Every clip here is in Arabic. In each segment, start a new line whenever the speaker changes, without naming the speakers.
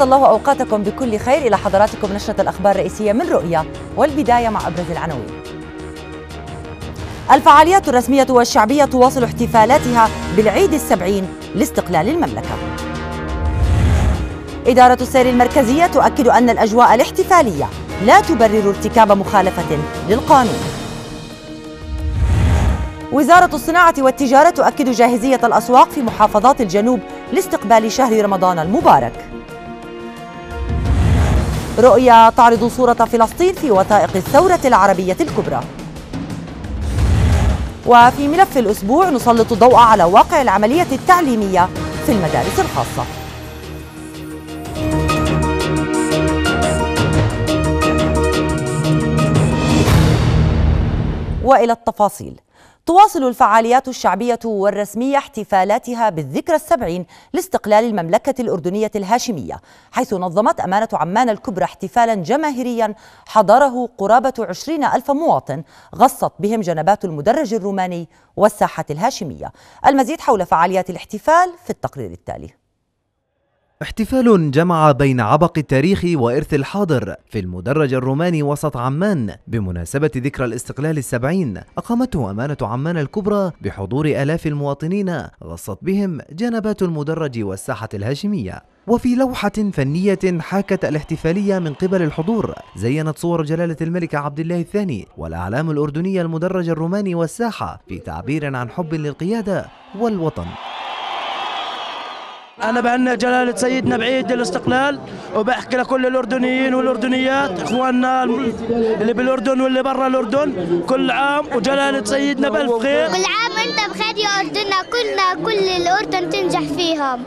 أسعد الله أوقاتكم بكل خير إلى حضراتكم نشرة الأخبار الرئيسية من رؤيا والبداية مع أبرز العناوين الفعاليات الرسمية والشعبية تواصل احتفالاتها بالعيد السبعين لاستقلال المملكة إدارة السير المركزية تؤكد أن الأجواء الاحتفالية لا تبرر ارتكاب مخالفة للقانون وزارة الصناعة والتجارة تؤكد جاهزية الأسواق في محافظات الجنوب لاستقبال شهر رمضان المبارك رؤيا تعرض صورة فلسطين في وثائق الثورة العربية الكبرى وفي ملف الأسبوع نسلط الضوء على واقع العملية التعليمية في المدارس الخاصة والى التفاصيل تواصل الفعاليات الشعبية والرسمية احتفالاتها بالذكرى السبعين لاستقلال المملكة الأردنية الهاشمية حيث نظمت أمانة عمان الكبرى احتفالا جماهيريا حضره قرابة عشرين ألف مواطن غصت بهم جنبات المدرج الروماني والساحة الهاشمية المزيد حول فعاليات الاحتفال في التقرير التالي
احتفال جمع بين عبق التاريخ وإرث الحاضر في المدرج الروماني وسط عمان بمناسبة ذكرى الاستقلال السبعين أقامته أمانة عمان الكبرى بحضور آلاف المواطنين غصت بهم جنبات المدرج والساحة الهاشمية وفي لوحة فنية حاكت الاحتفالية من قبل الحضور زينت صور جلالة الملك عبد الله الثاني والأعلام الأردنية المدرج الروماني والساحة في تعبير عن حب للقيادة والوطن
انا بهنئ جلاله سيدنا بعيد الاستقلال وبحكي لكل الاردنيين والاردنيات اخواننا اللي بالاردن واللي برا
الاردن كل عام وجلاله سيدنا بالف خير كل عام
انت بخير يا اردننا كلنا
كل الاردن تنجح فيهم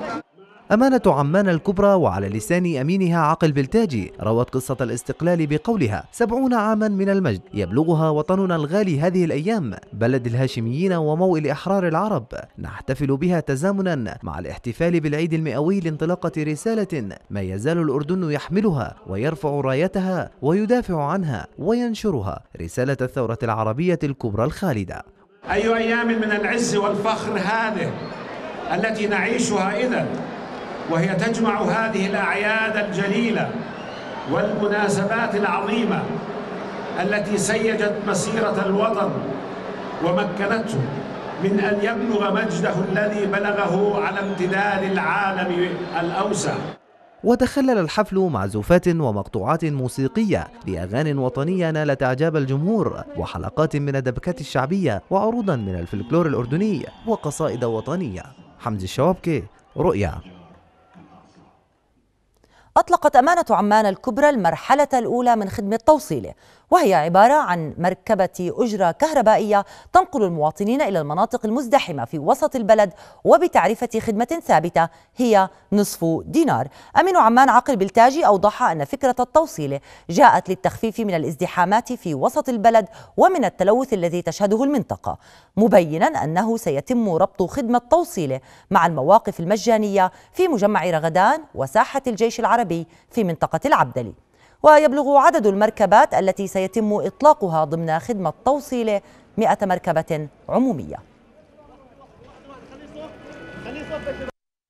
أمانة عمان الكبرى وعلى لسان أمينها عقل بلتاجي روت قصة الاستقلال بقولها سبعون عاما من المجد يبلغها وطننا الغالي هذه الأيام بلد الهاشميين وموئل أحرار العرب نحتفل بها تزامنا مع الاحتفال بالعيد المئوي لانطلاقة رسالة ما يزال الأردن يحملها ويرفع رايتها ويدافع عنها وينشرها رسالة الثورة العربية الكبرى الخالدة
أي أيام من العز والفخر هذه التي نعيشها إذا وهي تجمع هذه الأعياد الجليلة والمناسبات العظيمة التي سيجت مسيرة الوطن ومكنته من أن يبلغ مجده الذي بلغه على امتداد العالم الأوسع
وتخلل الحفل معزوفات ومقطوعات موسيقية لأغان وطنية نالت إعجاب الجمهور وحلقات من الدبكات الشعبية وعروضا من الفلكلور الأردني وقصائد وطنية حمد الشوابكي رؤيا
أطلقت أمانة عمان الكبرى المرحلة الأولى من خدمة توصيله وهي عبارة عن مركبة أجرة كهربائية تنقل المواطنين إلى المناطق المزدحمة في وسط البلد وبتعرفة خدمة ثابتة هي نصف دينار أمين عمان عقل بلتاجي أوضح أن فكرة التوصيل جاءت للتخفيف من الازدحامات في وسط البلد ومن التلوث الذي تشهده المنطقة مبينا أنه سيتم ربط خدمة توصيله مع المواقف المجانية في مجمع رغدان وساحة الجيش العربي في منطقة العبدلي ويبلغ عدد المركبات التي سيتم إطلاقها ضمن خدمة توصيله 100 مركبة عمومية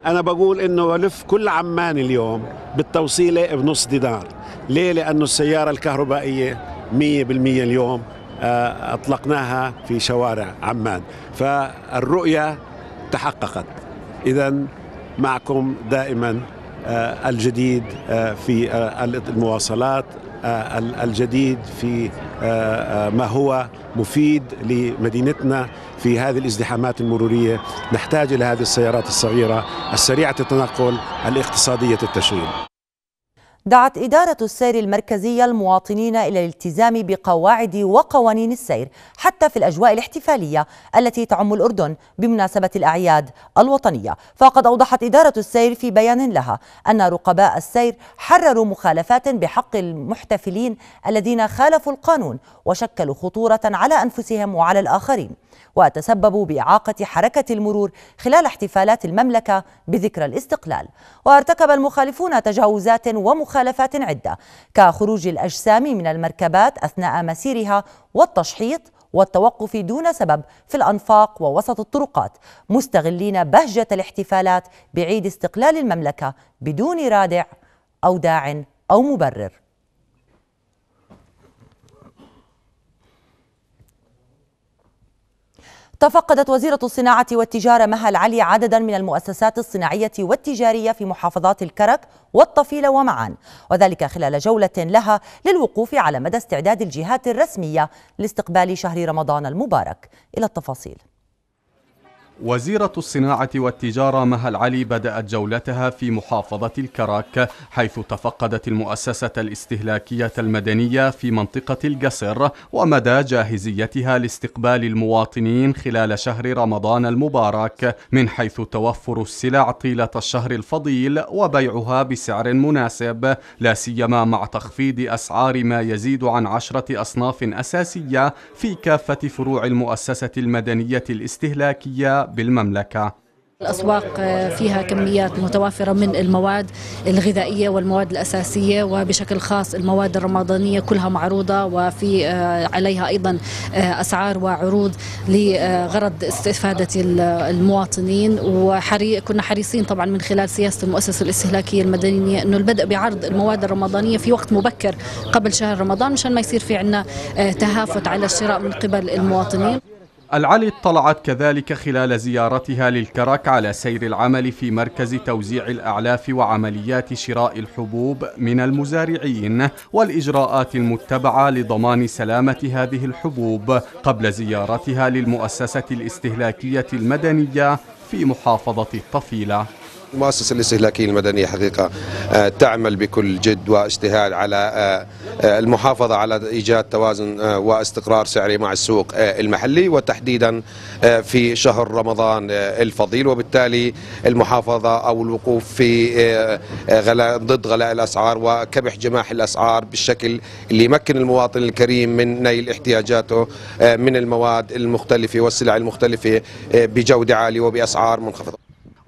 أنا بقول إنه ألف كل عمان اليوم بالتوصيلة بنص دينار ليه؟ لأنه السيارة الكهربائية 100% اليوم آه، أطلقناها في شوارع عمان فالرؤية تحققت إذا معكم دائما آه، آه، آه، الجديد في المواصلات الجديد في ما هو مفيد لمدينتنا في هذه الازدحامات المرورية نحتاج إلى هذه السيارات الصغيرة السريعة التنقل الاقتصادية التشغيل
دعت إدارة السير المركزية المواطنين إلى الالتزام بقواعد وقوانين السير حتى في الأجواء الاحتفالية التي تعم الأردن بمناسبة الأعياد الوطنية فقد أوضحت إدارة السير في بيان لها أن رقباء السير حرروا مخالفات بحق المحتفلين الذين خالفوا القانون وشكلوا خطورة على أنفسهم وعلى الآخرين وتسببوا بإعاقة حركة المرور خلال احتفالات المملكة بذكرى الاستقلال وارتكب المخالفون تجاوزات ومخالفات عدة كخروج الأجسام من المركبات أثناء مسيرها والتشحيط والتوقف دون سبب في الأنفاق ووسط الطرقات مستغلين بهجة الاحتفالات بعيد استقلال المملكة بدون رادع أو داع أو مبرر تفقدت وزيرة الصناعة والتجارة مها العلي عددا من المؤسسات الصناعية والتجارية في محافظات الكرك والطفيلة ومعان وذلك خلال جولة لها للوقوف على مدى استعداد الجهات الرسمية لاستقبال شهر رمضان المبارك إلى التفاصيل
وزيرة الصناعة والتجارة مها العلي بدأت جولتها في محافظة الكراك حيث تفقدت المؤسسة الاستهلاكية المدنية في منطقة القصر ومدى جاهزيتها لاستقبال المواطنين خلال شهر رمضان المبارك من حيث توفر السلع طيلة الشهر الفضيل وبيعها بسعر مناسب لا سيما مع تخفيض أسعار ما يزيد عن عشرة أصناف أساسية في كافة فروع المؤسسة المدنية الاستهلاكية بالمملكة
الأسواق فيها كميات متوافرة من المواد الغذائية والمواد
الأساسية وبشكل خاص المواد الرمضانية كلها معروضة وفي آه، عليها أيضا آه، أسعار وعروض لغرض استفادة المواطنين وكنا حريصين طبعا من خلال سياسة المؤسسة الاستهلاكية المدنية أنه البدء بعرض المواد الرمضانية في وقت مبكر قبل شهر رمضان مشان ما يصير في عنا آه، تهافت على الشراء من قبل المواطنين العلي اطلعت كذلك خلال زيارتها للكرك على سير العمل في مركز توزيع الأعلاف وعمليات شراء الحبوب من المزارعين والإجراءات المتبعة لضمان سلامة هذه الحبوب قبل زيارتها للمؤسسة الاستهلاكية المدنية في محافظة الطفيلة
المؤسسة الاستهلاكية المدنية حقيقة آه، تعمل بكل جد واجتهاد على آه، آه، المحافظة على إيجاد توازن واستقرار سعري مع السوق المحلي وتحديدا في شهر رمضان الفضيل وبالتالي المحافظة أو الوقوف في غلاء ضد غلاء الأسعار وكبح جماح الأسعار بالشكل اللي يمكن المواطن الكريم من نيل احتياجاته من المواد المختلفة والسلع المختلفة بجودة عالية وبأسعار
منخفضة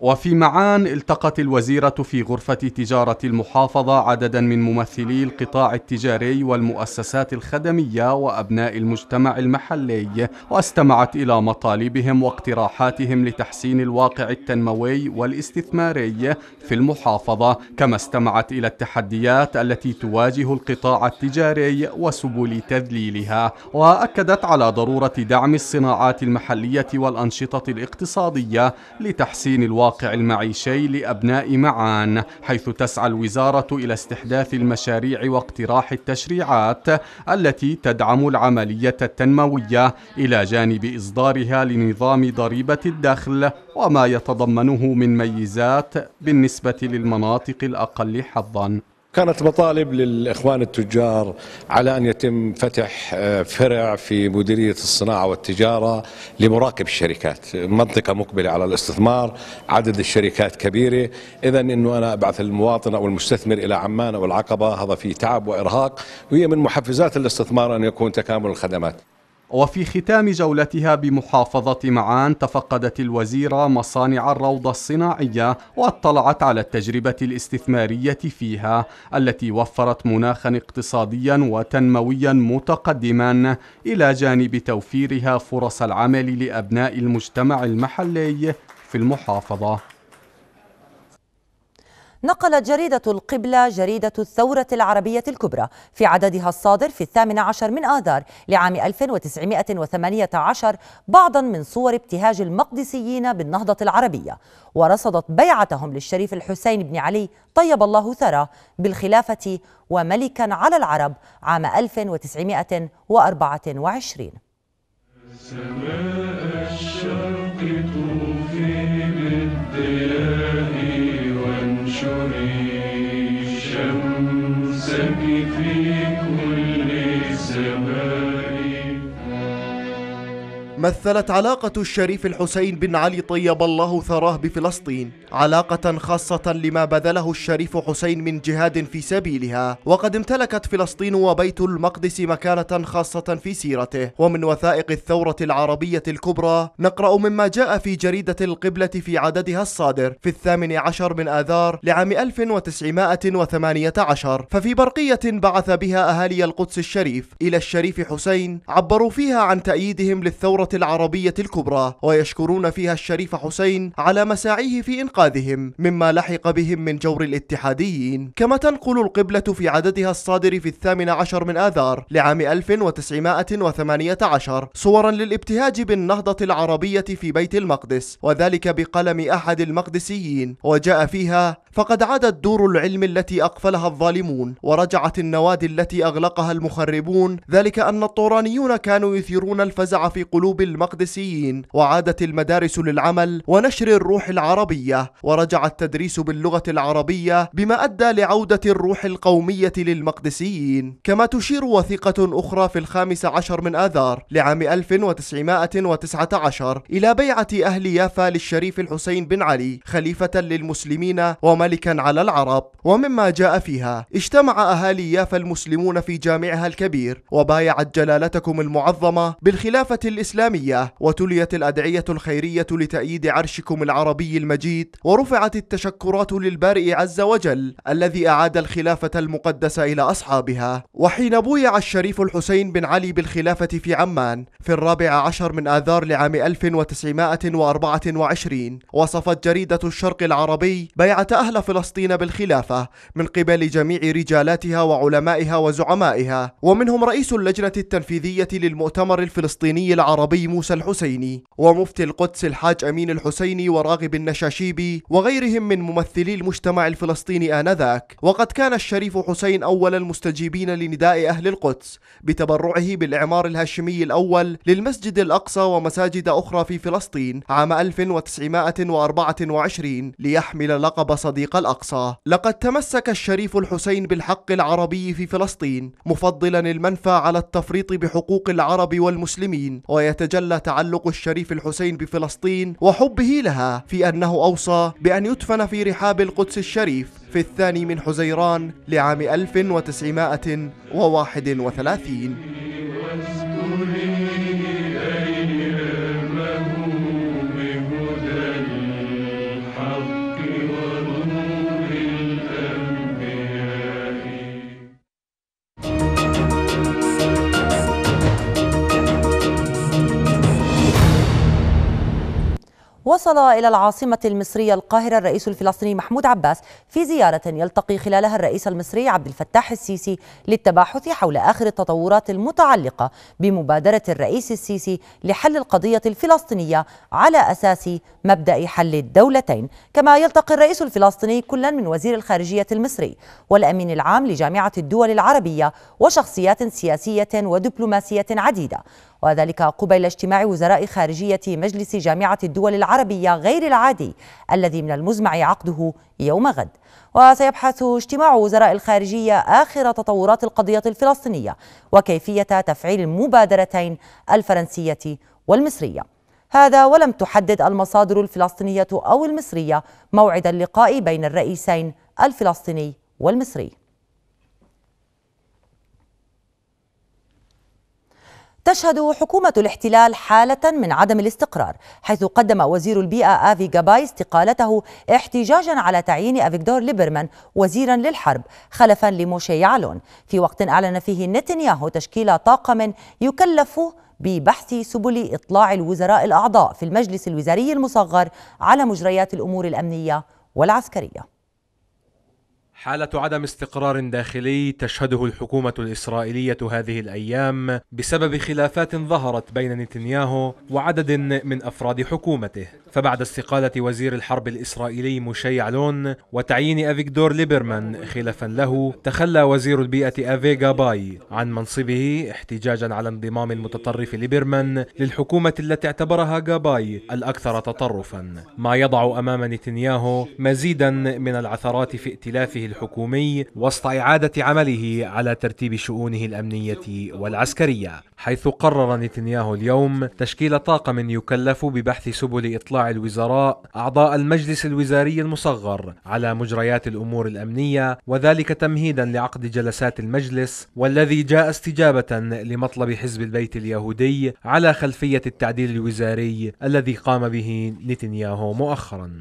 وفي معان التقت الوزيرة في غرفة تجارة المحافظة عددا من ممثلي القطاع التجاري والمؤسسات الخدمية وأبناء المجتمع المحلي واستمعت إلى مطالبهم واقتراحاتهم لتحسين الواقع التنموي والاستثماري في المحافظة كما استمعت إلى التحديات التي تواجه القطاع التجاري وسبل تذليلها وأكدت على ضرورة دعم الصناعات المحلية والأنشطة الاقتصادية لتحسين الواقع الواقع المعيشي لأبناء معان حيث تسعى الوزارة إلى استحداث المشاريع واقتراح التشريعات التي تدعم العملية التنموية إلى جانب إصدارها لنظام ضريبة الدخل وما يتضمنه من ميزات بالنسبة للمناطق الأقل حظاً
كانت مطالب للإخوان التجار على أن يتم فتح آه، فرع في مديرية الصناعة والتجارة لمراقب الشركات منطقة مقبلة على الاستثمار عدد الشركات كبيرة إذا أنه أنا أبعث المواطن أو المستثمر إلى عمان أو العقبة هذا في تعب وإرهاق وهي من محفزات الاستثمار أن يكون تكامل الخدمات
وفي ختام جولتها بمحافظة معان تفقدت الوزيرة مصانع الروضة الصناعية واطلعت على التجربة الاستثمارية فيها التي وفرت مناخا اقتصاديا وتنمويا متقدما إلى جانب توفيرها فرص العمل لأبناء المجتمع المحلي في المحافظة
نقلت جريدة القبلة جريدة الثورة العربية الكبرى في عددها الصادر في الثامن عشر من آذار لعام 1918 بعضا من صور ابتهاج المقدسيين بالنهضة العربية ورصدت بيعتهم للشريف الحسين بن علي طيب الله ثراه بالخلافة وملكا على العرب عام 1924 السماء الشرق توفي
بالضياء
مثلت علاقة الشريف الحسين بن علي طيب الله ثراه بفلسطين علاقة خاصة لما بذله الشريف حسين من جهاد في سبيلها وقد امتلكت فلسطين وبيت المقدس مكانة خاصة في سيرته ومن وثائق الثورة العربية الكبرى نقرأ مما جاء في جريدة القبلة في عددها الصادر في الثامن عشر من آذار لعام 1918 ففي برقية بعث بها أهالي القدس الشريف إلى الشريف حسين عبروا فيها عن تأييدهم للثورة العربية الكبرى ويشكرون فيها الشريف حسين على مساعيه في إنقاذهم مما لحق بهم من جور الاتحاديين كما تنقل القبلة في عددها الصادر في الثامن عشر من آذار لعام 1918 صورا للابتهاج بالنهضة العربية في بيت المقدس وذلك بقلم أحد المقدسيين وجاء فيها فقد عادت دور العلم التي أقفلها الظالمون ورجعت النوادي التي أغلقها المخربون ذلك أن الطورانيون كانوا يثيرون الفزع في قلوب المقدسيين وعادت المدارس للعمل ونشر الروح العربية ورجع التدريس باللغة العربية بما أدى لعودة الروح القومية للمقدسيين كما تشير وثيقة أخرى في الخامس عشر من آذار لعام 1919 إلى بيعة أهل يافا للشريف الحسين بن علي خليفة للمسلمين ومن ملكا على العرب ومما جاء فيها اجتمع أهالي يافا المسلمون في جامعها الكبير وبايعت جلالتكم المعظمة بالخلافة الإسلامية وتليت الأدعية الخيرية لتأييد عرشكم العربي المجيد ورفعت التشكرات للبارئ عز وجل الذي أعاد الخلافة المقدسة إلى أصحابها وحين بويع الشريف الحسين بن علي بالخلافة في عمان في الرابع عشر من آذار لعام 1924 وصفت جريدة الشرق العربي بيعة أهل أهل فلسطين بالخلافة من قبل جميع رجالاتها وعلمائها وزعمائها ومنهم رئيس اللجنة التنفيذية للمؤتمر الفلسطيني العربي موسى الحسيني ومفتي القدس الحاج أمين الحسيني وراغب النشاشيبي وغيرهم من ممثلي المجتمع الفلسطيني آنذاك وقد كان الشريف حسين أول المستجيبين لنداء أهل القدس بتبرعه بالإعمار الهاشمي الأول للمسجد الأقصى ومساجد أخرى في فلسطين عام 1924 ليحمل لقب صديق الشريق الأقصى لقد تمسك الشريف الحسين بالحق العربي في فلسطين مفضلا المنفى على التفريط بحقوق العرب والمسلمين ويتجلى تعلق الشريف الحسين بفلسطين وحبه لها في أنه أوصى بأن يدفن في رحاب القدس الشريف في الثاني من حزيران لعام 1931
وصل إلى العاصمة المصرية القاهرة الرئيس الفلسطيني محمود عباس في زيارة يلتقي خلالها الرئيس المصري عبد الفتاح السيسي للتباحث حول آخر التطورات المتعلقة بمبادرة الرئيس السيسي لحل القضية الفلسطينية على أساس مبدأ حل الدولتين كما يلتقي الرئيس الفلسطيني كلا من وزير الخارجية المصري والأمين العام لجامعة الدول العربية وشخصيات سياسية ودبلوماسية عديدة وذلك قبيل اجتماع وزراء خارجية مجلس جامعة الدول العربية غير العادي الذي من المزمع عقده يوم غد وسيبحث اجتماع وزراء الخارجية آخر تطورات القضية الفلسطينية وكيفية تفعيل المبادرتين الفرنسية والمصرية هذا ولم تحدد المصادر الفلسطينية أو المصرية موعد اللقاء بين الرئيسين الفلسطيني والمصري تشهد حكومة الاحتلال حالة من عدم الاستقرار حيث قدم وزير البيئة آفي جاباي استقالته احتجاجا على تعيين أفيكدور ليبرمان وزيرا للحرب خلفا لموشي يعلون في وقت أعلن فيه نتنياهو تشكيل طاقم يكلف ببحث سبل إطلاع الوزراء الأعضاء في المجلس الوزاري المصغر على مجريات الأمور الأمنية والعسكرية
حالة عدم استقرار داخلي تشهده الحكومة الإسرائيلية هذه الأيام بسبب خلافات ظهرت بين نتنياهو وعدد من أفراد حكومته فبعد استقالة وزير الحرب الإسرائيلي مشي علون وتعيين أفيكدور ليبرمان خلافا له تخلى وزير البيئة أفي جاباي عن منصبه احتجاجا على انضمام المتطرف ليبرمان للحكومة التي اعتبرها جاباي الأكثر تطرفا ما يضع أمام نتنياهو مزيدا من العثرات في ائتلافه الحكومي وسط إعادة عمله على ترتيب شؤونه الأمنية والعسكرية حيث قرر نتنياهو اليوم تشكيل طاقم يكلف ببحث سبل إطلاع الوزراء أعضاء المجلس الوزاري المصغر على مجريات الأمور الأمنية وذلك تمهيدا لعقد جلسات المجلس والذي جاء استجابة لمطلب حزب البيت اليهودي على خلفية التعديل الوزاري الذي قام به نتنياهو مؤخرا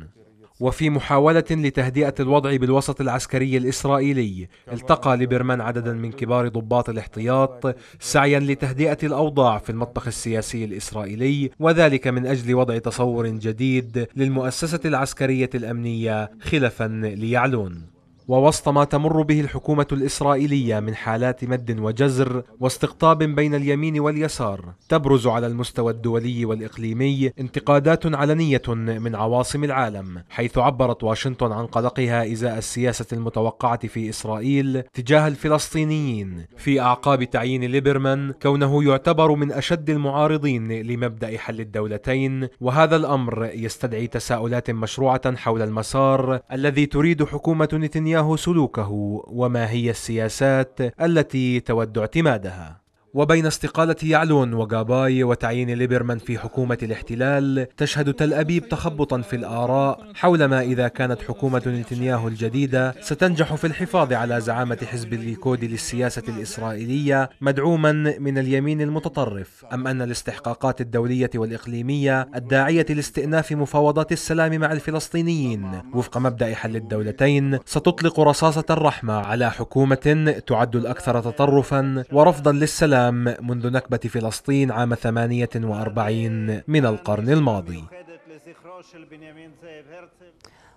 وفي محاولة لتهدئة الوضع بالوسط العسكري الإسرائيلي التقى ليبرمان عددا من كبار ضباط الاحتياط سعيا لتهدئة الأوضاع في المطبخ السياسي الإسرائيلي وذلك من أجل وضع تصور جديد للمؤسسة العسكرية الأمنية خلفا ليعلون ووسط ما تمر به الحكومة الإسرائيلية من حالات مد وجزر واستقطاب بين اليمين واليسار تبرز على المستوى الدولي والإقليمي انتقادات علنية من عواصم العالم حيث عبرت واشنطن عن قلقها إزاء السياسة المتوقعة في إسرائيل تجاه الفلسطينيين في أعقاب تعيين ليبرمان كونه يعتبر من أشد المعارضين لمبدأ حل الدولتين وهذا الأمر يستدعي تساؤلات مشروعة حول المسار الذي تريد حكومة نتنياهو نتنياهو سلوكه وما هي السياسات التي تود اعتمادها وبين استقالة يعلون وجاباي وتعيين ليبرمان في حكومة الاحتلال تشهد تل أبيب تخبطا في الآراء حول ما إذا كانت حكومة نتنياهو الجديدة ستنجح في الحفاظ على زعامة حزب الليكود للسياسة الإسرائيلية مدعوما من اليمين المتطرف أم أن الاستحقاقات الدولية والإقليمية الداعية لاستئناف مفاوضات السلام مع الفلسطينيين وفق مبدأ حل الدولتين ستطلق رصاصة الرحمة على حكومة تعد الأكثر تطرفا ورفضا للسلام العام منذ نكبة فلسطين عام 48 من القرن الماضي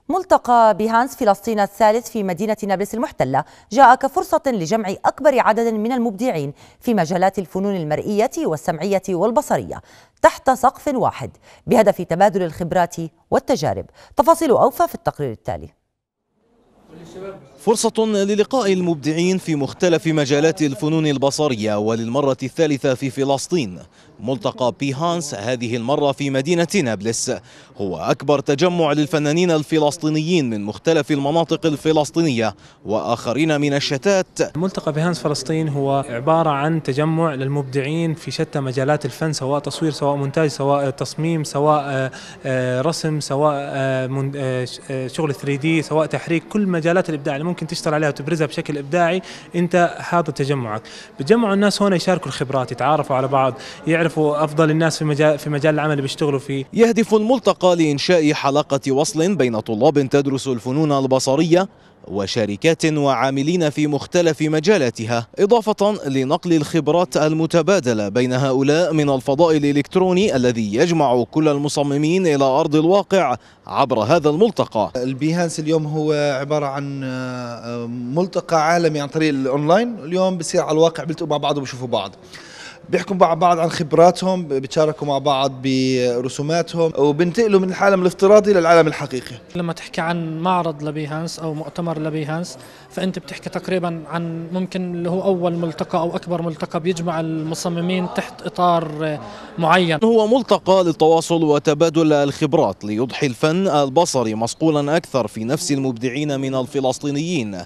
ملتقى بهانس فلسطين الثالث في مدينة نابلس المحتلة جاء كفرصة لجمع أكبر عدد من المبدعين في مجالات الفنون المرئية والسمعية والبصرية تحت سقف واحد بهدف تبادل الخبرات والتجارب تفاصيل أوفى في التقرير التالي
فرصة للقاء المبدعين في مختلف مجالات الفنون البصرية وللمرة الثالثة في فلسطين ملتقى بيهانس هذه المرة في مدينة نابلس هو أكبر تجمع للفنانين الفلسطينيين من مختلف المناطق الفلسطينية وآخرين من الشتات
ملتقى بيهانس فلسطين هو عبارة عن تجمع للمبدعين في شتى مجالات الفن سواء تصوير سواء مونتاج سواء تصميم سواء آه، آه، رسم سواء آه، شغل 3 d سواء تحريك كل مجالات الإبداع اللي ممكن تشتغل عليها وتبرزها بشكل إبداعي أنت حاطط تجمعك بتجمعوا الناس هنا يشاركوا الخبرات يتعارفوا على بعض يعرفوا يعرفوا افضل الناس في مجال في مجال العمل اللي بيشتغلوا فيه يهدف الملتقى لانشاء حلقه وصل
بين طلاب تدرس الفنون البصريه وشركات وعاملين في مختلف مجالاتها إضافة لنقل الخبرات المتبادلة بين هؤلاء من الفضاء الإلكتروني الذي يجمع كل المصممين إلى أرض الواقع عبر هذا الملتقى البيهانس اليوم هو عبارة عن آه، ملتقى عالمي عن طريق الأونلاين اليوم بصير على الواقع بيلتقوا مع بعض وبشوفوا بعض بيحكوا مع بعض عن خبراتهم بيتشاركوا مع بعض برسوماتهم وبنتقلوا من العالم الافتراضي للعالم الحقيقي
لما تحكي عن معرض لبيهانس او مؤتمر لبيهانس فانت بتحكي تقريبا عن ممكن اللي هو اول ملتقى او اكبر ملتقى بيجمع المصممين تحت اطار
معين هو ملتقى للتواصل وتبادل الخبرات ليضحي الفن البصري مصقولا اكثر في نفس المبدعين من الفلسطينيين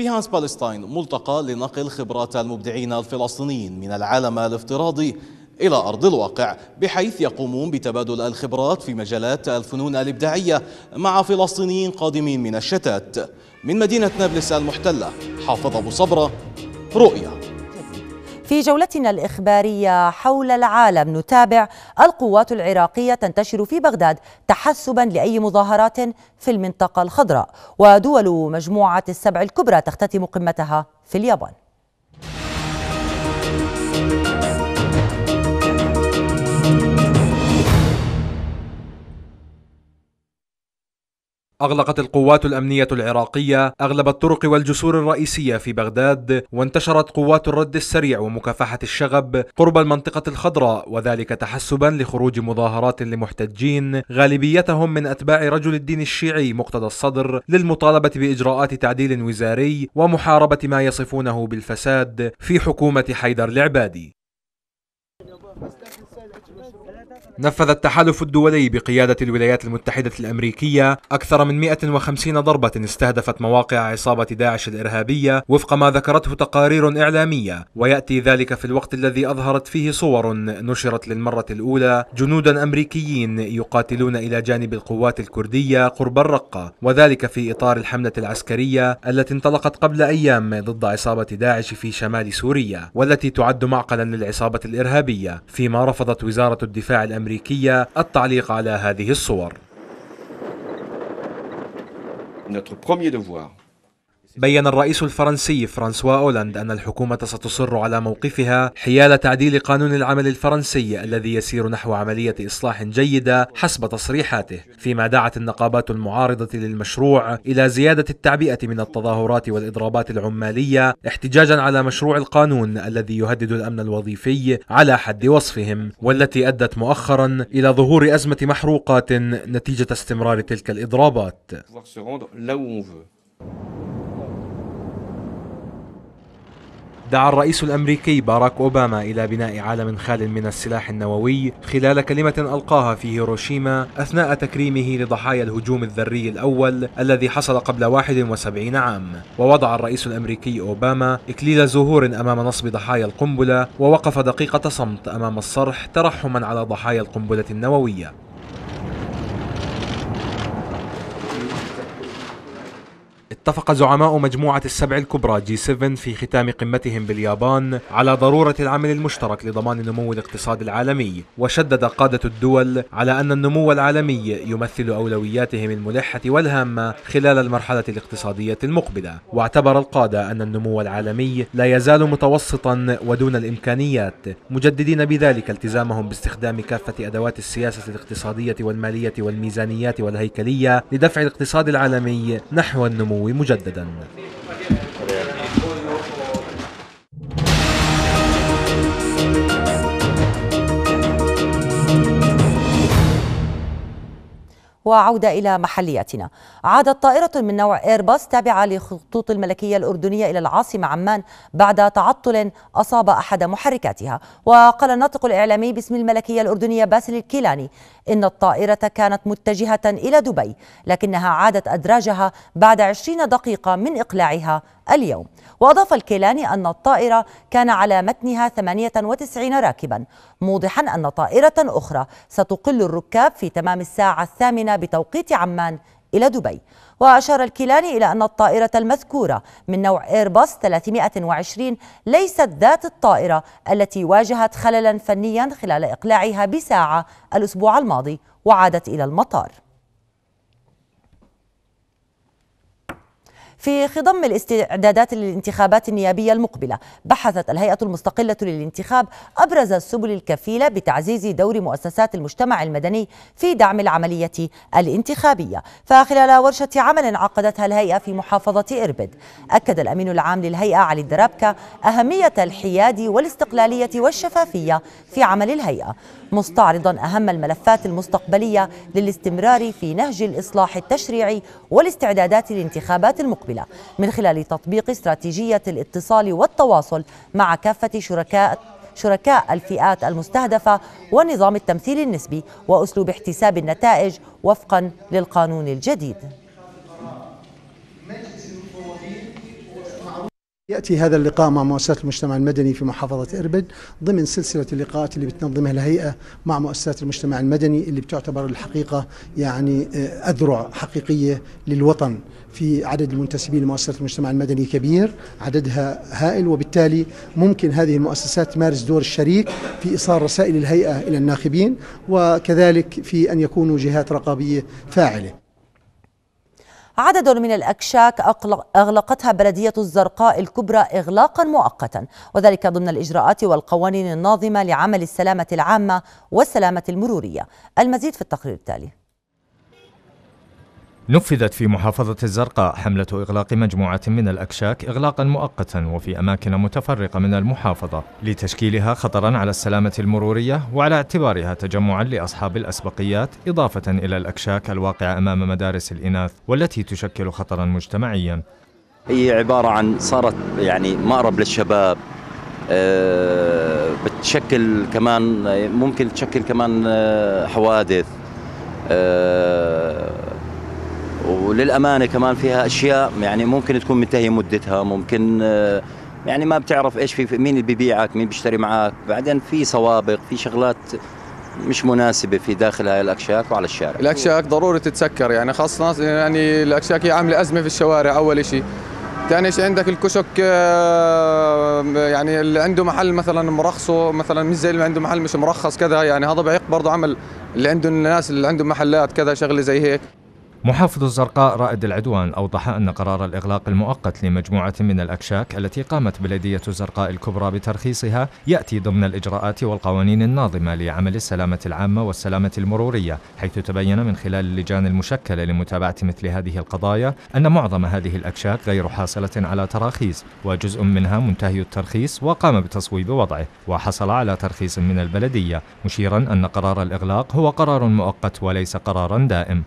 بيهانس بالستاين ملتقى لنقل خبرات المبدعين الفلسطينيين من العالم الافتراضي إلى أرض الواقع بحيث يقومون بتبادل الخبرات في مجالات الفنون الإبداعية مع فلسطينيين قادمين من الشتات من مدينة نابلس المحتلة حافظ أبو صبرة رؤيا
في جولتنا الإخبارية حول العالم نتابع القوات العراقية تنتشر في بغداد تحسبا لأي مظاهرات في المنطقة الخضراء ودول مجموعة السبع الكبرى تختتم قمتها في اليابان
أغلقت القوات الأمنية العراقية أغلب الطرق والجسور الرئيسية في بغداد وانتشرت قوات الرد السريع ومكافحة الشغب قرب المنطقة الخضراء وذلك تحسبا لخروج مظاهرات لمحتجين غالبيتهم من أتباع رجل الدين الشيعي مقتدى الصدر للمطالبة بإجراءات تعديل وزاري ومحاربة ما يصفونه بالفساد في حكومة حيدر العبادي نفذ التحالف الدولي بقيادة الولايات المتحدة الأمريكية أكثر من 150 ضربة استهدفت مواقع عصابة داعش الإرهابية وفق ما ذكرته تقارير إعلامية ويأتي ذلك في الوقت الذي أظهرت فيه صور نشرت للمرة الأولى جنودا أمريكيين يقاتلون إلى جانب القوات الكردية قرب الرقة وذلك في إطار الحملة العسكرية التي انطلقت قبل أيام ضد عصابة داعش في شمال سوريا والتي تعد معقلا للعصابة الإرهابية فيما رفضت وزارة الدفاع الأمريكية الأمريكية التعليق على هذه الصور.
Notre premier devoir
بين الرئيس الفرنسي فرانسوا أولاند أن الحكومة ستصر على موقفها حيال تعديل قانون العمل الفرنسي الذي يسير نحو عملية إصلاح جيدة حسب تصريحاته فيما دعت النقابات المعارضة للمشروع إلى زيادة التعبئة من التظاهرات والإضرابات العمالية احتجاجا على مشروع القانون الذي يهدد الأمن الوظيفي على حد وصفهم والتي أدت مؤخرا إلى ظهور أزمة محروقات نتيجة استمرار تلك الإضرابات دعا الرئيس الأمريكي باراك أوباما إلى بناء عالم خال من السلاح النووي خلال كلمة ألقاها في هيروشيما أثناء تكريمه لضحايا الهجوم الذري الأول الذي حصل قبل 71 عام ووضع الرئيس الأمريكي أوباما إكليل زهور أمام نصب ضحايا القنبلة ووقف دقيقة صمت أمام الصرح ترحما على ضحايا القنبلة النووية اتفق زعماء مجموعة السبع الكبرى جي 7 في ختام قمتهم باليابان على ضرورة العمل المشترك لضمان نمو الاقتصاد العالمي وشدد قادة الدول على أن النمو العالمي يمثل أولوياتهم الملحة والهامة خلال المرحلة الاقتصادية المقبلة واعتبر القادة أن النمو العالمي لا يزال متوسطا ودون الإمكانيات مجددين بذلك التزامهم باستخدام كافة أدوات السياسة الاقتصادية والمالية والميزانيات والهيكلية لدفع الاقتصاد العالمي نحو النمو الجو مجددا
وعودة إلى محلياتنا عادت طائرة من نوع إيرباص تابعة لخطوط الملكية الأردنية إلى العاصمة عمان بعد تعطل أصاب أحد محركاتها وقال الناطق الإعلامي باسم الملكية الأردنية باسل الكيلاني إن الطائرة كانت متجهة إلى دبي لكنها عادت أدراجها بعد 20 دقيقة من إقلاعها اليوم وأضاف الكيلاني أن الطائرة كان على متنها 98 راكبا موضحا أن طائرة أخرى ستقل الركاب في تمام الساعة الثامنة بتوقيت عمان إلى دبي وأشار الكيلاني إلى أن الطائرة المذكورة من نوع إيرباص 320 ليست ذات الطائرة التي واجهت خللا فنيا خلال إقلاعها بساعة الأسبوع الماضي وعادت إلى المطار في خضم الاستعدادات للانتخابات النيابية المقبلة بحثت الهيئة المستقلة للانتخاب أبرز السبل الكفيلة بتعزيز دور مؤسسات المجتمع المدني في دعم العملية الانتخابية فخلال ورشة عمل عقدتها الهيئة في محافظة إربد أكد الأمين العام للهيئة علي الدرابكة أهمية الحياد والاستقلالية والشفافية في عمل الهيئة مستعرضا أهم الملفات المستقبلية للاستمرار في نهج الإصلاح التشريعي والاستعدادات للانتخابات المقبلة من خلال تطبيق استراتيجية الاتصال والتواصل مع كافة شركاء شركاء الفئات المستهدفة ونظام التمثيل النسبي وأسلوب احتساب النتائج وفقا للقانون الجديد
يأتي هذا اللقاء مع مؤسسات المجتمع المدني في محافظة إربد ضمن سلسلة اللقاءات اللي بتنظمها الهيئة مع مؤسسات المجتمع المدني اللي بتعتبر الحقيقة يعني آه، أذرع حقيقية للوطن في عدد المنتسبين لمؤسسات المجتمع المدني كبير عددها هائل وبالتالي ممكن هذه المؤسسات تمارس دور الشريك في إيصال رسائل الهيئة إلى الناخبين وكذلك في أن يكونوا جهات رقابية فاعلة
عدد من الأكشاك أغلقتها بلدية الزرقاء الكبرى إغلاقا مؤقتا وذلك ضمن الإجراءات والقوانين الناظمة لعمل السلامة العامة والسلامة المرورية المزيد في التقرير التالي
نفذت في محافظة الزرقاء حملة إغلاق مجموعة من الأكشاك إغلاقا مؤقتا وفي أماكن متفرقة من المحافظة لتشكيلها خطرا على السلامة المرورية وعلى اعتبارها تجمعا لأصحاب الأسبقيات إضافة إلى الأكشاك الواقعة أمام مدارس الإناث والتي تشكل خطرا مجتمعيا
هي عبارة عن صارت يعني مأرب للشباب آه، بتشكل كمان ممكن تشكل كمان آه، حوادث آه، وللامانه كمان فيها اشياء يعني ممكن تكون منتهيه مدتها ممكن آه، يعني ما بتعرف ايش في مين اللي بيبيعك مين بيشتري معك بعدين في سوابق في شغلات مش مناسبه في داخل هاي الاكشاك وعلى الشارع
الاكشاك ضروري تتسكر يعني خاصه يعني الاكشاك هي عامله ازمه في الشوارع اول شيء ثاني شيء عندك الكشك آه، يعني اللي عنده محل مثلا مرخصه مثلا مش زي اللي عنده محل مش مرخص كذا يعني هذا بيعيق برضه عمل اللي عنده الناس اللي عندهم محلات كذا شغله زي هيك
محافظ الزرقاء رائد العدوان أوضح أن قرار الإغلاق المؤقت لمجموعة من الأكشاك التي قامت بلدية الزرقاء الكبرى بترخيصها يأتي ضمن الإجراءات والقوانين الناظمة لعمل السلامة العامة والسلامة المرورية حيث تبين من خلال اللجان المشكلة لمتابعة مثل هذه القضايا أن معظم هذه الأكشاك غير حاصلة على تراخيص وجزء منها منتهي الترخيص وقام بتصويب وضعه وحصل على ترخيص من البلدية مشيرا أن قرار الإغلاق هو قرار مؤقت وليس قرارا دائم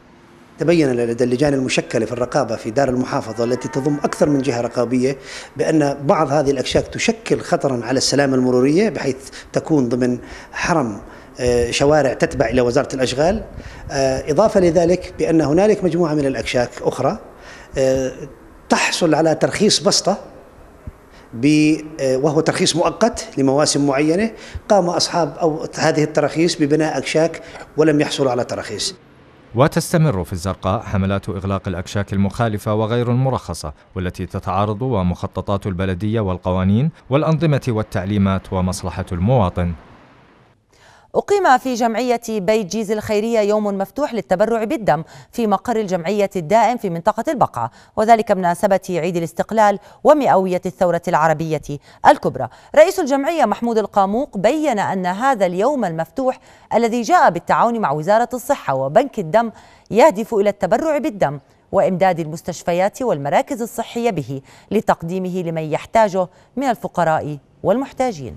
تبين لدى اللجان المشكلة في الرقابة في دار المحافظة التي تضم أكثر من جهة رقابية بأن بعض هذه الأكشاك تشكل خطرا على السلامة المرورية بحيث تكون ضمن حرم آه، شوارع تتبع إلى وزارة الأشغال آه، إضافة لذلك بأن هنالك مجموعة من الأكشاك أخرى آه، تحصل على ترخيص بسطة وهو ترخيص مؤقت لمواسم معينة قام أصحاب أو هذه التراخيص ببناء أكشاك ولم يحصلوا على تراخيص
وتستمر في الزرقاء حملات إغلاق الأكشاك المخالفة وغير المرخصة والتي تتعارض ومخططات البلدية والقوانين والأنظمة والتعليمات ومصلحة المواطن
أقيم في جمعية بيت جيز الخيرية يوم مفتوح للتبرع بالدم في مقر الجمعية الدائم في منطقة البقعة وذلك بمناسبة عيد الاستقلال ومئوية الثورة العربية الكبرى رئيس الجمعية محمود القاموق بيّن أن هذا اليوم المفتوح الذي جاء بالتعاون مع وزارة الصحة وبنك الدم يهدف إلى التبرع بالدم وإمداد المستشفيات والمراكز الصحية به لتقديمه لمن يحتاجه من الفقراء والمحتاجين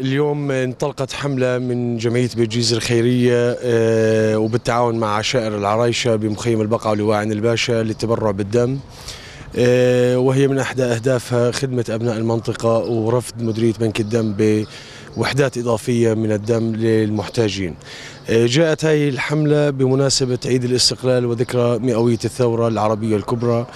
اليوم انطلقت حملة من جمعية
بجيز الخيرية آه، وبالتعاون مع عشائر العرايشة بمخيم البقعة ولواعن الباشا للتبرع بالدم آه، وهي من احدى اهدافها خدمه ابناء المنطقه ورفض مديريه بنك الدم بوحدات اضافيه من الدم للمحتاجين. آه، جاءت هذه الحمله بمناسبه عيد الاستقلال وذكرى مئويه الثوره العربيه الكبرى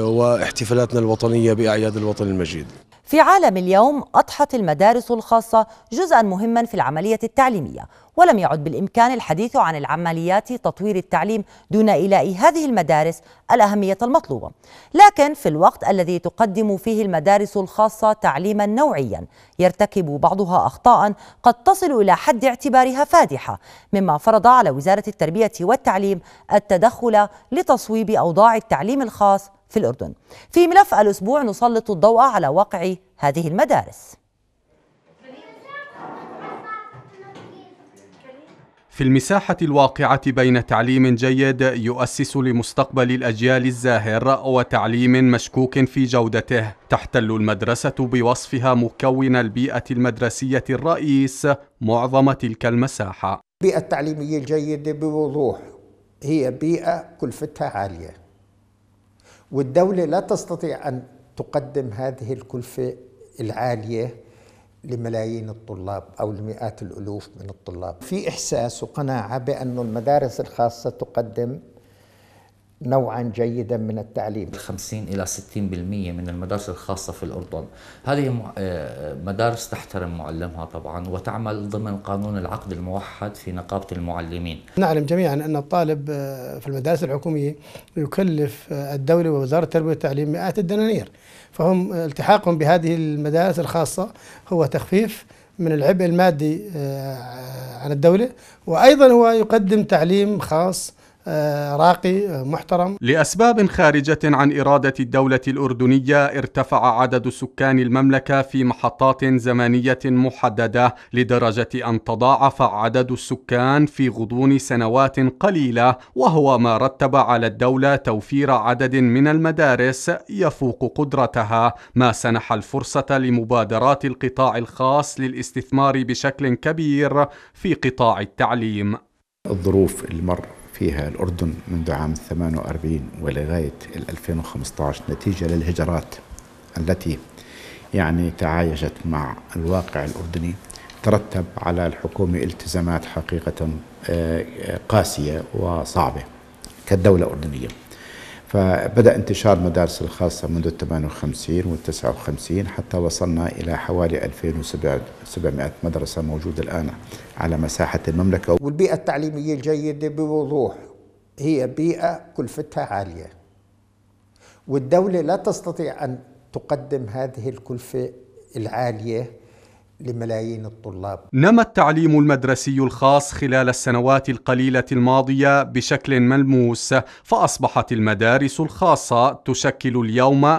واحتفالاتنا الوطنيه باعياد الوطن المجيد.
في عالم اليوم أضحت المدارس الخاصة جزءا مهما في العملية التعليمية ولم يعد بالإمكان الحديث عن العمليات تطوير التعليم دون إيلاء هذه المدارس الأهمية المطلوبة لكن في الوقت الذي تقدم فيه المدارس الخاصة تعليما نوعيا يرتكب بعضها أخطاء قد تصل إلى حد اعتبارها فادحة مما فرض على وزارة التربية والتعليم التدخل لتصويب أوضاع التعليم الخاص في الأردن في ملف الأسبوع نسلط الضوء على واقع هذه المدارس
في المساحة الواقعة بين تعليم جيد يؤسس لمستقبل الأجيال الزاهر وتعليم مشكوك في جودته تحتل المدرسة بوصفها مكون البيئة المدرسية الرئيس معظم تلك المساحة
البيئة التعليمية الجيدة بوضوح هي بيئة كلفتها عالية والدولة لا تستطيع أن تقدم هذه الكلفة العالية لملايين الطلاب أو لمئات الألوف من الطلاب في إحساس وقناعة بأن المدارس الخاصة تقدم نوعا جيدا من التعليم 50
إلى 60% من المدارس الخاصة في الأردن هذه آه، مدارس تحترم معلمها طبعا وتعمل ضمن قانون العقد الموحد في نقابة المعلمين
نعلم جميعا أن الطالب آه، في المدارس الحكومية يكلف آه، الدولة ووزارة التربية والتعليم مئات الدنانير فهم التحاقهم بهذه المدارس الخاصة هو تخفيف من العبء المادي عن الدولة وأيضا هو يقدم تعليم خاص آه، راقي آه، محترم
لأسباب خارجة عن إرادة الدولة الأردنية ارتفع عدد سكان المملكة في محطات زمنية محددة لدرجة أن تضاعف عدد السكان في غضون سنوات قليلة وهو ما رتب على الدولة توفير عدد من المدارس يفوق قدرتها ما سنح الفرصة لمبادرات القطاع الخاص للاستثمار بشكل كبير في قطاع التعليم
الظروف اللي مر فيها الأردن منذ عام 48 ولغاية 2015 نتيجة للهجرات التي يعني تعايشت مع الواقع الأردني ترتب على الحكومة التزامات حقيقة آه، قاسية وصعبة كدولة أردنية فبدأ انتشار المدارس الخاصة منذ 58 وال 59 حتى وصلنا إلى حوالي 2700 مدرسة موجودة الآن على مساحة المملكة
والبيئة التعليمية الجيدة بوضوح هي بيئة كلفتها عالية والدولة لا تستطيع أن تقدم هذه الكلفة العالية لملايين الطلاب
نما التعليم المدرسي الخاص خلال السنوات القليلة الماضية بشكل ملموس فأصبحت المدارس الخاصة تشكل اليوم 41%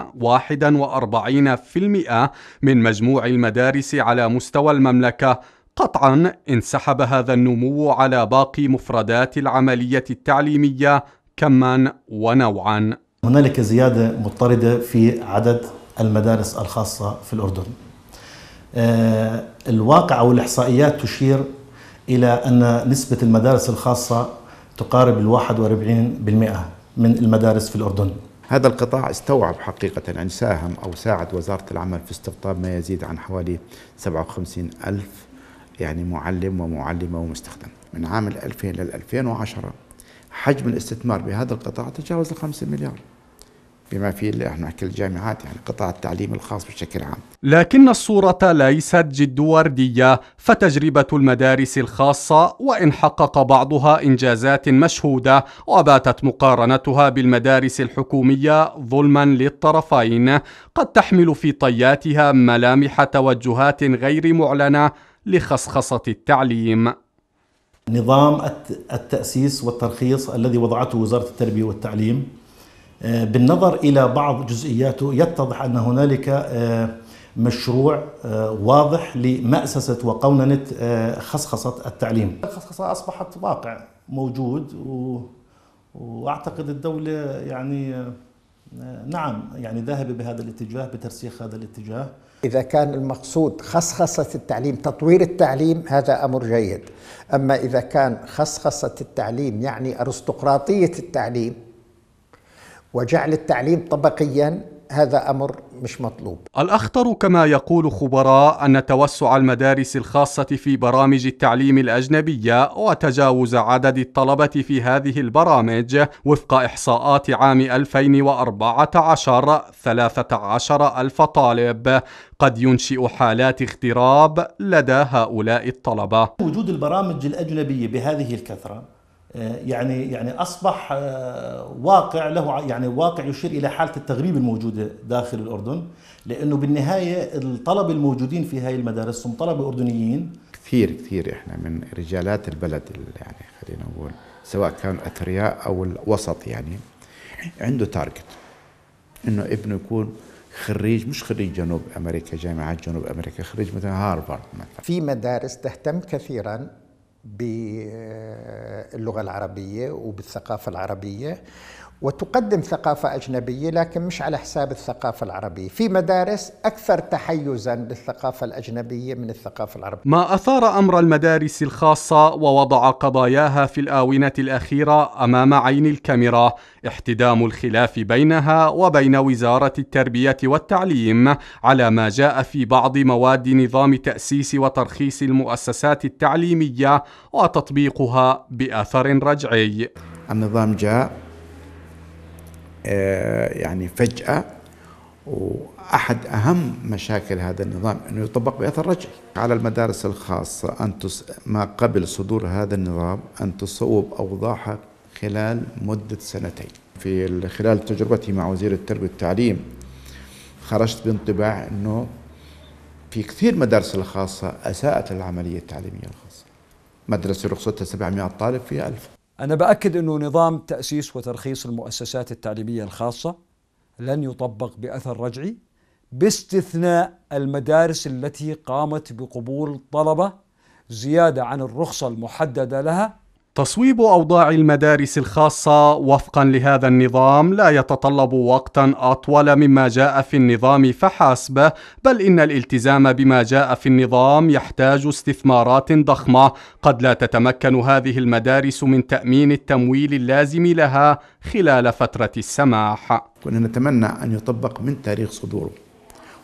من مجموع المدارس على مستوى المملكة قطعا انسحب هذا النمو على باقي مفردات العملية التعليمية كما ونوعا
هنالك زيادة مضطردة في عدد المدارس الخاصة في الأردن آه، الواقع أو الإحصائيات تشير إلى أن نسبة المدارس الخاصة تقارب ال 41% من المدارس في الأردن
هذا القطاع استوعب حقيقة أن ساهم أو ساعد وزارة العمل في استقطاب ما يزيد عن حوالي 57 ألف يعني معلم ومعلمة ومستخدم من عام 2000 لل 2010 حجم الاستثمار بهذا القطاع تجاوز 5 مليار بما في اللي احنا نحكي الجامعات يعني قطاع التعليم الخاص بشكل
عام. لكن الصورة ليست جد وردية، فتجربة المدارس الخاصة وإن حقق بعضها إنجازات مشهودة وباتت مقارنتها بالمدارس الحكومية ظلما للطرفين، قد تحمل في طياتها ملامح توجهات غير معلنة لخصخصة التعليم.
نظام التأسيس والترخيص الذي وضعته وزارة التربية والتعليم آه، بالنظر إلى بعض جزئياته يتضح أن هنالك آه، مشروع آه، واضح لمأسسة وقوننة خصخصة التعليم الخصخصة أصبحت واقع موجود و... وأعتقد الدولة يعني نعم يعني ذاهبة بهذا الاتجاه بترسيخ هذا الاتجاه
إذا كان المقصود خصخصة التعليم تطوير التعليم هذا أمر جيد أما إذا كان خصخصة التعليم يعني أرستقراطية التعليم وجعل التعليم طبقيا هذا امر مش مطلوب.
الاخطر
كما يقول خبراء ان توسع المدارس الخاصه في برامج التعليم الاجنبيه وتجاوز عدد الطلبه في هذه البرامج وفق احصاءات عام 2014 13 ألف طالب قد ينشئ حالات اغتراب لدى هؤلاء الطلبه.
وجود البرامج الاجنبيه بهذه الكثره آه، يعني يعني اصبح آه، واقع له يعني واقع يشير الى حاله التغريب الموجوده داخل الاردن لانه بالنهايه الطلبه الموجودين في هاي المدارس هم طلبه اردنيين
كثير كثير احنا من رجالات البلد يعني خلينا نقول سواء كان اثرياء او الوسط يعني عنده تارجت انه ابنه يكون خريج مش خريج جنوب امريكا جامعات جنوب امريكا خريج مثلا هارفارد مثلا
في مدارس تهتم كثيرا باللغه العربيه وبالثقافه العربيه وتقدم ثقافة أجنبية لكن مش على حساب الثقافة العربية في مدارس أكثر تحيزا للثقافة الأجنبية من الثقافة العربية
ما أثار أمر المدارس الخاصة ووضع قضاياها في الآونة الأخيرة أمام عين الكاميرا احتدام الخلاف بينها وبين وزارة التربية والتعليم على ما جاء في بعض مواد نظام تأسيس وترخيص المؤسسات التعليمية وتطبيقها بأثر رجعي
النظام جاء آه، يعني فجأة وأحد أهم مشاكل هذا النظام أنه يطبق بأثر رجعي على المدارس الخاصة أن تس... ما قبل صدور هذا النظام أن تصوب أوضاعها خلال مدة سنتين في خلال تجربتي مع وزير التربية والتعليم خرجت بانطباع أنه في كثير مدارس الخاصة أساءت العملية التعليمية الخاصة مدرسة رخصتها 700 طالب فيها 1000
أنا بأكد أنه نظام تأسيس وترخيص المؤسسات التعليمية الخاصة لن يطبق بأثر رجعي باستثناء المدارس التي قامت بقبول طلبة زيادة عن الرخصة المحددة لها
تصويب اوضاع المدارس الخاصه وفقا لهذا النظام لا يتطلب وقتا اطول مما جاء في النظام فحسب بل ان الالتزام بما جاء في النظام يحتاج استثمارات ضخمه قد لا تتمكن هذه المدارس من تامين التمويل اللازم لها خلال فتره السماح
كنا نتمنى ان يطبق من تاريخ صدوره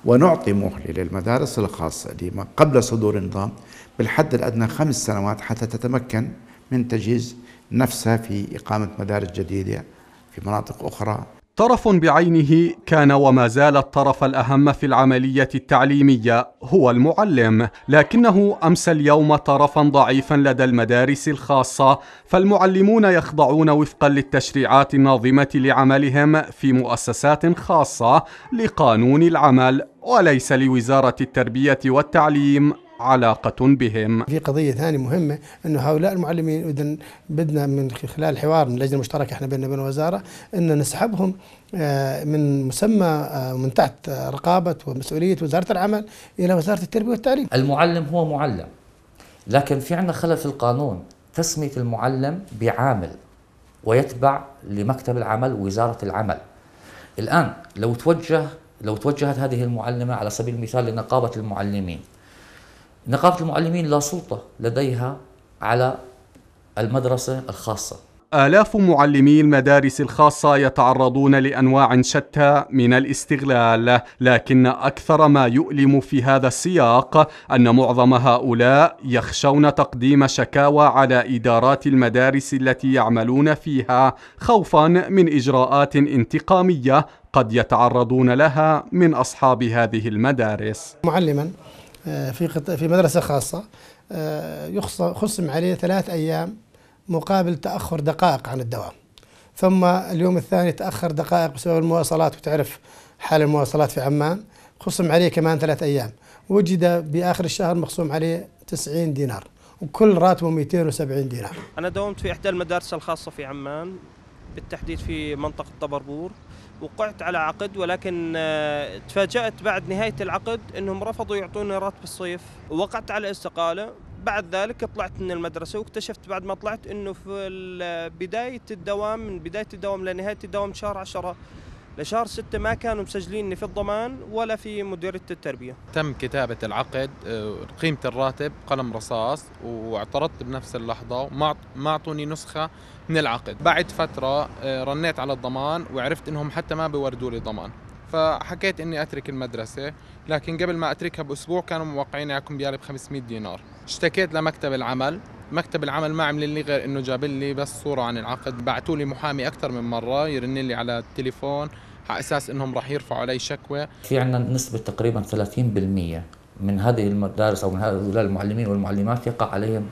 ونعطي مهله للمدارس الخاصه قبل صدور النظام بالحد الادنى خمس سنوات حتى تتمكن من تجهيز نفسها في إقامة مدارس جديدة في مناطق أخرى
طرف بعينه كان وما زال الطرف الأهم في العملية التعليمية هو المعلم لكنه أمس اليوم طرفا ضعيفا لدى المدارس الخاصة فالمعلمون يخضعون وفقا للتشريعات الناظمة لعملهم في مؤسسات خاصة لقانون العمل وليس لوزارة التربية والتعليم علاقة بهم
في قضية ثانية مهمة أنه هؤلاء المعلمين إذا بدنا من خلال حوار من اللجنة المشتركة إحنا بيننا وبين الوزارة أن نسحبهم آه، من مسمى آه، من تحت آه، رقابة ومسؤولية وزارة العمل إلى وزارة التربية والتعليم المعلم هو معلم لكن في عندنا خلل في
القانون تسمية المعلم بعامل ويتبع لمكتب العمل وزارة العمل الآن لو توجه لو توجهت هذه المعلمة على سبيل المثال لنقابة المعلمين نقابة المعلمين لا سلطة لديها على المدرسة الخاصة
آلاف معلمي المدارس الخاصة يتعرضون لأنواع شتى من الاستغلال، لكن أكثر ما يؤلم في هذا السياق أن معظم هؤلاء يخشون تقديم شكاوى على إدارات المدارس التي يعملون فيها خوفا من إجراءات انتقامية قد يتعرضون لها من أصحاب هذه المدارس.
معلما آه، في في مدرسة خاصة آه، يخصم عليه ثلاث أيام مقابل تأخر دقائق عن الدوام ثم اليوم الثاني تأخر دقائق بسبب المواصلات وتعرف حال المواصلات في عمان خصم عليه كمان ثلاث أيام وجد بآخر الشهر مخصوم عليه 90 دينار وكل راتبه 270 دينار
أنا داومت في إحدى المدارس الخاصة في عمان بالتحديد في منطقة طبربور وقعت على عقد ولكن آه، تفاجأت بعد نهاية العقد أنهم رفضوا يعطوني راتب الصيف وقعت على استقالة بعد ذلك طلعت من المدرسة واكتشفت بعد ما طلعت أنه في بداية الدوام من بداية الدوام لنهاية الدوام شهر عشرة لشهر ستة ما كانوا مسجليني في الضمان ولا في مديرية التربية
تم كتابة العقد آه، قيمة الراتب قلم رصاص واعترضت بنفس اللحظة وما ما أعطوني نسخة من العقد بعد فترة آه، رنيت على الضمان وعرفت إنهم حتى ما بيوردوا لي ضمان فحكيت اني اترك المدرسه لكن قبل ما اتركها باسبوع كانوا موقعين على كمبيالي ب 500 دينار اشتكيت لمكتب العمل مكتب العمل ما عمل لي غير انه جاب لي بس صوره عن العقد بعثوا لي محامي اكثر من مره يرن لي على التليفون على اساس انهم راح يرفعوا علي شكوى
في عندنا نسبه تقريبا 30% من هذه المدارس او من هؤلاء المعلمين والمعلمات يقع عليهم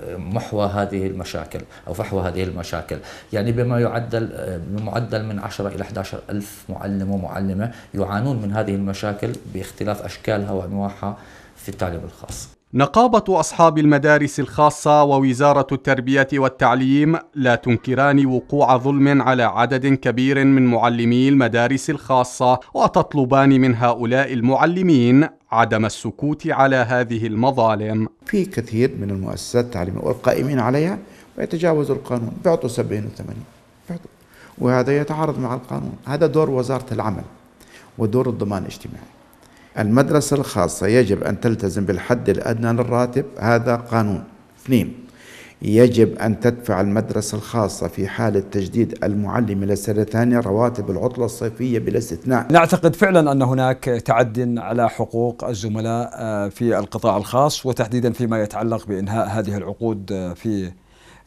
آه، محوى هذه المشاكل أو فحوى هذه المشاكل يعني بما يعدل بمعدل آه، من 10 إلى 11 ألف معلم ومعلمة يعانون من هذه المشاكل باختلاف أشكالها وأنواعها في التعليم الخاص
نقابة أصحاب المدارس الخاصة ووزارة التربية والتعليم لا تنكران وقوع ظلم على عدد كبير من معلمي المدارس الخاصة وتطلبان من هؤلاء المعلمين عدم السكوت على هذه المظالم في كثير من المؤسسات التعليمية
والقائمين عليها يتجاوزوا القانون بيعطوا 70 و80 وهذا يتعارض مع القانون هذا دور وزارة العمل ودور الضمان الاجتماعي المدرسة الخاصة يجب أن تلتزم بالحد الأدنى للراتب هذا قانون اثنين يجب أن تدفع المدرسة الخاصة في حالة تجديد المعلم إلى سنة ثانية رواتب العطلة الصيفية بلا استثناء
نعتقد فعلا أن هناك تعد على حقوق الزملاء آه، في القطاع الخاص وتحديدا فيما يتعلق بإنهاء هذه العقود آه، في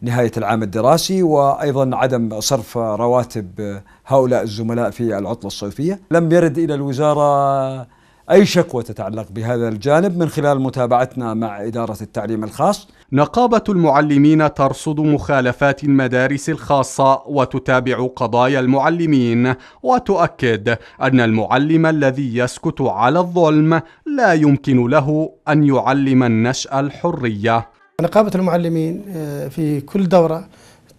نهاية العام الدراسي وأيضا عدم صرف رواتب آه، هؤلاء الزملاء في العطلة الصيفية لم يرد إلى الوزارة أي شكوى تتعلق بهذا الجانب من خلال متابعتنا مع إدارة التعليم الخاص نقابة
المعلمين ترصد مخالفات المدارس الخاصة وتتابع قضايا المعلمين وتؤكد أن المعلم الذي يسكت على الظلم لا يمكن له أن يعلم النشأ الحرية نقابة
المعلمين آه، في كل دورة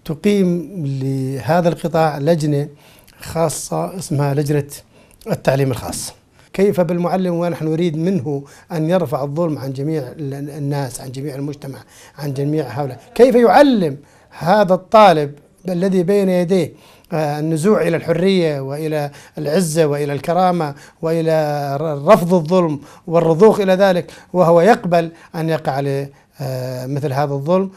تقيم لهذا القطاع لجنة خاصة اسمها لجنة التعليم الخاص كيف بالمعلم ونحن نريد منه أن يرفع الظلم عن جميع الناس عن جميع المجتمع عن جميع هؤلاء كيف يعلم هذا الطالب الذي بين يديه آه، النزوع إلى الحرية وإلى العزة وإلى الكرامة وإلى رفض الظلم والرضوخ إلى ذلك وهو يقبل أن يقع عليه آه، مثل هذا الظلم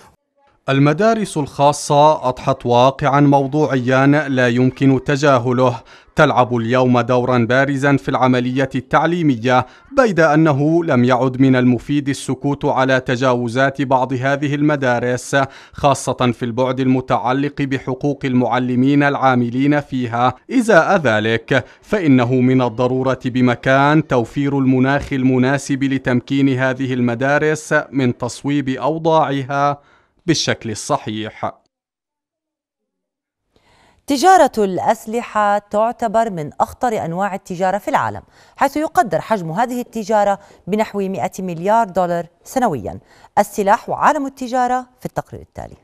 المدارس الخاصة أضحت واقعا موضوعيا لا يمكن تجاهله تلعب اليوم دورا بارزا في العملية التعليمية بيد أنه لم يعد من المفيد السكوت على تجاوزات بعض هذه المدارس خاصة في البعد المتعلق بحقوق المعلمين العاملين فيها إزاء ذلك فإنه من الضرورة بمكان توفير المناخ المناسب لتمكين هذه المدارس من تصويب أوضاعها بالشكل الصحيح
تجارة الأسلحة تعتبر من أخطر أنواع التجارة في العالم حيث يقدر حجم هذه التجارة بنحو 100 مليار دولار سنويا السلاح وعالم التجارة في التقرير التالي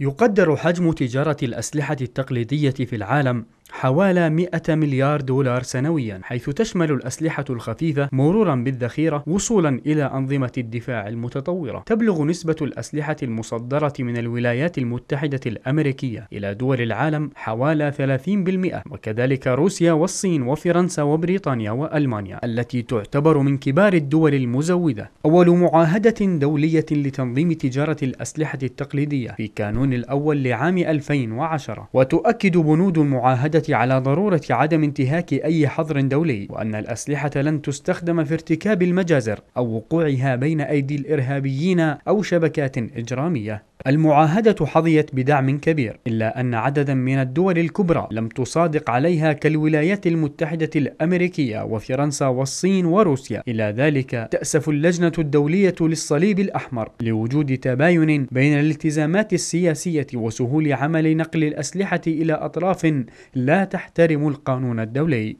يقدر حجم تجارة الأسلحة التقليدية في العالم حوالي 100 مليار دولار سنويا حيث تشمل الأسلحة الخفيفة مرورا بالذخيرة وصولا إلى أنظمة الدفاع المتطورة تبلغ نسبة الأسلحة المصدرة من الولايات المتحدة الأمريكية إلى دول العالم حوالي 30% وكذلك روسيا والصين وفرنسا وبريطانيا وألمانيا التي تعتبر من كبار الدول المزودة أول معاهدة دولية لتنظيم تجارة الأسلحة التقليدية في كانون الأول لعام 2010 وتؤكد بنود المعاهدة الدولة على ضرورة عدم انتهاك أي حظر دولي وأن الأسلحة لن تستخدم في ارتكاب المجازر أو وقوعها بين أيدي الإرهابيين أو شبكات إجرامية المعاهدة حظيت بدعم كبير إلا أن عددا من الدول الكبرى لم تصادق عليها كالولايات المتحدة الأمريكية وفرنسا والصين وروسيا إلى ذلك تأسف اللجنة الدولية للصليب الأحمر لوجود تباين بين الالتزامات السياسية وسهول عمل نقل الأسلحة إلى أطراف لا تحترم القانون الدولي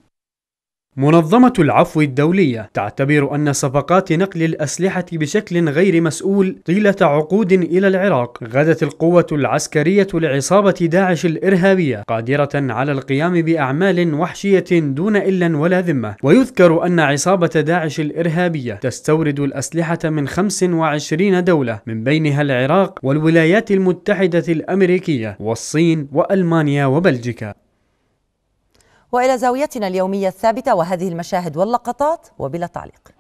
منظمة العفو الدولية تعتبر أن صفقات نقل الأسلحة بشكل غير مسؤول طيلة عقود إلى العراق غدت القوة العسكرية لعصابة داعش الإرهابية قادرة على القيام بأعمال وحشية دون إلا ولا ذمة ويذكر أن عصابة داعش الإرهابية تستورد الأسلحة من 25 دولة من بينها العراق والولايات المتحدة الأمريكية والصين وألمانيا وبلجيكا
والى زاويتنا اليوميه الثابته وهذه المشاهد واللقطات وبلا تعليق